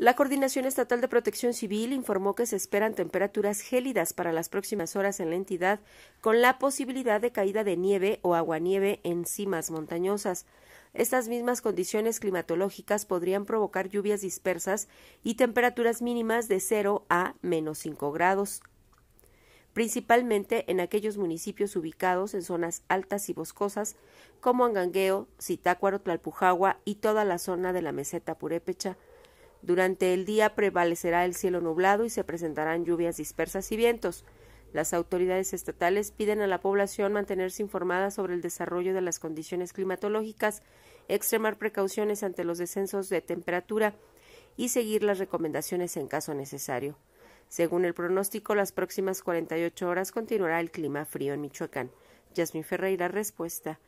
La Coordinación Estatal de Protección Civil informó que se esperan temperaturas gélidas para las próximas horas en la entidad, con la posibilidad de caída de nieve o aguanieve en cimas montañosas. Estas mismas condiciones climatológicas podrían provocar lluvias dispersas y temperaturas mínimas de 0 a menos 5 grados, principalmente en aquellos municipios ubicados en zonas altas y boscosas como Angangueo, Zitácuaro, Tlalpujagua y toda la zona de la meseta purépecha. Durante el día prevalecerá el cielo nublado y se presentarán lluvias dispersas y vientos. Las autoridades estatales piden a la población mantenerse informada sobre el desarrollo de las condiciones climatológicas, extremar precauciones ante los descensos de temperatura y seguir las recomendaciones en caso necesario. Según el pronóstico, las próximas 48 horas continuará el clima frío en Michoacán. Yasmin Ferreira, respuesta.